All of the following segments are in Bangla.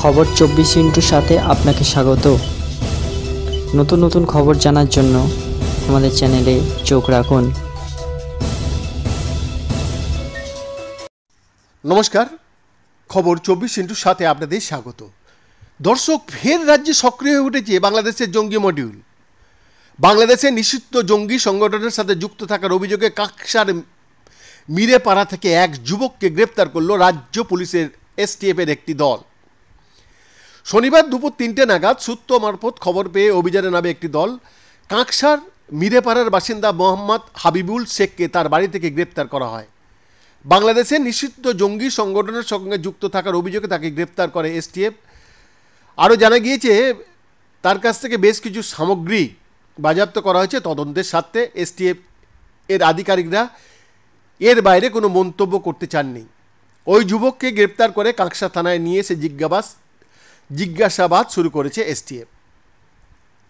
খবর চব্বিশ ইন্টুর সাথে আপনাকে স্বাগত নতুন নতুন খবর জানার জন্য আমাদের চ্যানেলে চোখ রাখুন নমস্কার খবর চব্বিশ ইন্টুর সাথে আপনাদের স্বাগত দর্শক ফের রাজ্যে সক্রিয় হয়ে উঠেছে বাংলাদেশের জঙ্গি মডিউল বাংলাদেশে নিষিদ্ধ জঙ্গি সংগঠনের সাথে যুক্ত থাকার অভিযোগে কাকসার মিরেপাড়া থেকে এক যুবককে গ্রেপ্তার করল রাজ্য পুলিশের এসটিএফের একটি দল শনিবার দুপুর তিনটে নাগাদ সূত্র মারফত খবর পেয়ে অভিযানে নামে একটি দল কাঁকসার মিরেপাড়ার বাসিন্দা মোহাম্মদ হাবিবুল শেখকে তার বাড়ি থেকে গ্রেপ্তার করা হয় বাংলাদেশে নিষিদ্ধ জঙ্গি সংগঠনের সঙ্গে যুক্ত থাকার অভিযোগে তাকে গ্রেপ্তার করে এসটিএফ আরও জানা গিয়েছে তার কাছ থেকে বেশ কিছু সামগ্রী বাজেয়াপ্ত করা হয়েছে তদন্তের স্বার্থে এসটিএফ এর আধিকারিকরা এর বাইরে কোনো মন্তব্য করতে চাননি ওই যুবককে গ্রেপ্তার করে কাঁকসা থানায় নিয়ে এসে জিজ্ঞাবাস জিজ্ঞাসাবাদ শুরু করেছে এসটিএফ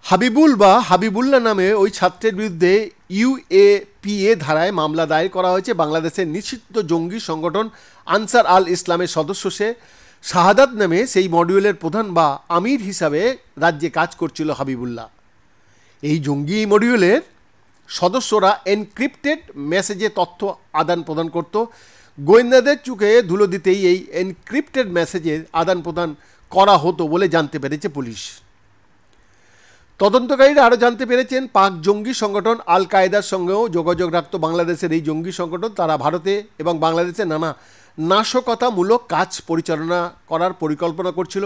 হাবিবুল বা হাবিবুল্লাহ নামে ওই ছাত্রের বিরুদ্ধে ইউএপিএ ধারায় মামলা দায়ের করা হয়েছে বাংলাদেশের নিষিদ্ধ জঙ্গি সংগঠন আনসার আল ইসলামের সদস্য সে শাহাদাত নামে সেই মডিউলের প্রধান বা আমির হিসাবে রাজ্যে কাজ করছিল হাবিবুল্লাহ এই জঙ্গি মডিউলের সদস্যরা এনক্রিপ্টেড মেসেজে তথ্য আদান প্রদান করত গোয়েন্দাদের চুকে ধুলো দিতেই এই এনক্রিপ্টেড মেসেজের আদান প্রদান করা হতো বলে জানতে পেরেছে পুলিশ তদন্তকারীরা আরও জানতে পেরেছেন পাক জঙ্গি সংগঠন আল কায়েদার সঙ্গেও যোগাযোগ রাখত বাংলাদেশের এই জঙ্গি সংগঠন তারা ভারতে এবং বাংলাদেশে নানা নাশকতামূলক কাজ পরিচালনা করার পরিকল্পনা করছিল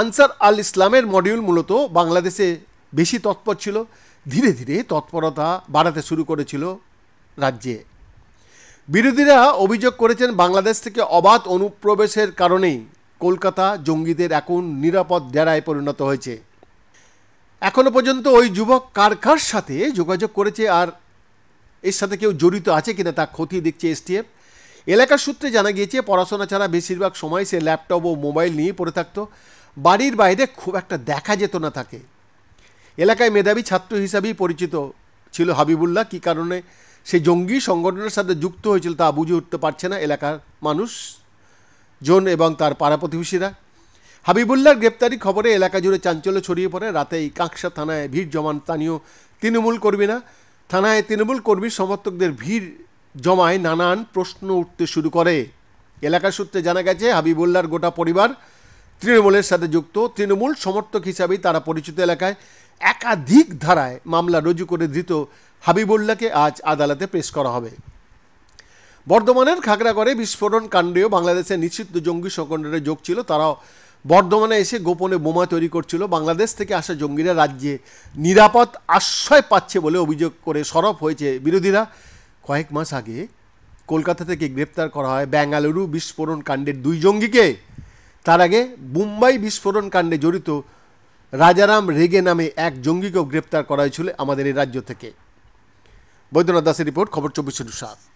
আনসার আল ইসলামের মডিউল মূলত বাংলাদেশে বেশি তৎপর ছিল ধীরে ধীরে তৎপরতা বাড়াতে শুরু করেছিল রাজ্যে বিরোধীরা অভিযোগ করেছেন বাংলাদেশ থেকে অবাধ অনুপ্রবেশের কারণেই কলকাতা জঙ্গিদের এখন নিরাপদ ডেরায় পরিণত হয়েছে এখনও পর্যন্ত ওই যুবক কার কার সাথে যোগাযোগ করেছে আর এর সাথে কেউ জড়িত আছে কিনা তা ক্ষতি দেখছে এসটিএফ এলাকার সূত্রে জানা গিয়েছে পড়াশোনা ছাড়া বেশিরভাগ সময় সে ল্যাপটপ ও মোবাইল নিয়ে পড়ে থাকতো বাড়ির বাইরে খুব একটা দেখা যেত না থাকে এলাকায় মেধাবী ছাত্র হিসাবেই পরিচিত ছিল হাবিবুল্লাহ কী কারণে সে জঙ্গি সংগঠনের সাথে যুক্ত হয়েছিল তা বুঝে উঠতে পারছে না এলাকার মানুষ জোন এবং তার পাড়া প্রতিবেশীরা হাবিবুল্লার গ্রেপ্তারি খবরে এলাকা জুড়ে চাঞ্চল্য ছড়িয়ে পড়ে রাতেই কাঁকসা থানায় ভিড় জমান স্থানীয় তৃণমূল কর্মীরা থানায় তৃণমূল কর্মীর সমর্থকদের ভিড় জমায় নানান প্রশ্ন উঠতে শুরু করে এলাকার সূত্রে জানা গেছে হাবিবুল্লার গোটা পরিবার তৃণমূলের সাথে যুক্ত তৃণমূল সমর্থক হিসাবেই তারা পরিচিত এলাকায় একাধিক ধারায় মামলা রুজু করে ধৃত হাবিবুল্লাহকে আজ আদালতে পেশ করা হবে বর্ধমানের খাগড়াগড়ে বিস্ফোরণ কাণ্ডেও বাংলাদেশের নিষিদ্ধ জঙ্গি সংগঠনের যোগ ছিল তারাও বর্ধমানে এসে গোপনে বোমা তৈরি করছিল বাংলাদেশ থেকে আসা জঙ্গিরা রাজ্যে নিরাপদ আশ্রয় পাচ্ছে বলে অভিযোগ করে সরব হয়েছে বিরোধীরা কয়েক মাস আগে কলকাতা থেকে গ্রেপ্তার করা হয় ব্যাঙ্গালুরু বিস্ফোরণ কাণ্ডের দুই জঙ্গিকে তার আগে মুম্বাই বিস্ফোরণ কাণ্ডে জড়িত রাজারাম রেগে নামে এক জঙ্গিকেও গ্রেপ্তার করা হয়েছিল আমাদের এই রাজ্য থেকে বৈদ্যনাথ দাসের রিপোর্ট খবর চব্বিশ সাত